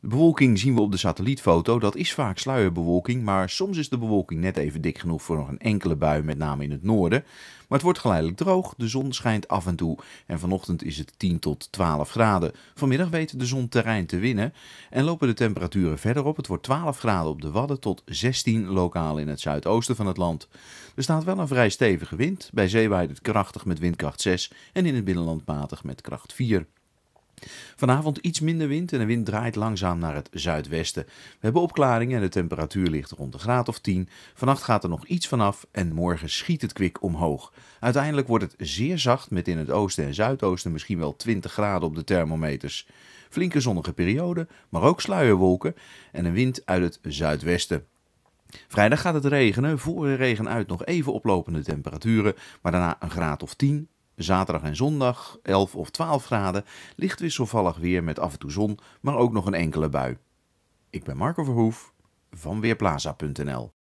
De bewolking zien we op de satellietfoto, dat is vaak sluierbewolking, maar soms is de bewolking net even dik genoeg voor nog een enkele bui, met name in het noorden. Maar het wordt geleidelijk droog, de zon schijnt af en toe en vanochtend is het 10 tot 12 graden. Vanmiddag weet de zon terrein te winnen en lopen de temperaturen verder op. Het wordt 12 graden op de Wadden tot 16 lokaal in het zuidoosten van het land. Er staat wel een vrij stevige wind, bij zee waait het krachtig met windkracht 6 en in het binnenland matig met kracht 4. Vanavond iets minder wind en de wind draait langzaam naar het zuidwesten. We hebben opklaringen en de temperatuur ligt rond de graad of 10. Vannacht gaat er nog iets vanaf en morgen schiet het kwik omhoog. Uiteindelijk wordt het zeer zacht met in het oosten en zuidoosten misschien wel 20 graden op de thermometers. Flinke zonnige periode, maar ook sluierwolken en een wind uit het zuidwesten. Vrijdag gaat het regenen, voor de regen uit nog even oplopende temperaturen, maar daarna een graad of 10 Zaterdag en zondag 11 of 12 graden, licht wisselvallig weer met af en toe zon, maar ook nog een enkele bui. Ik ben Marco Verhoef van Weerplaza.nl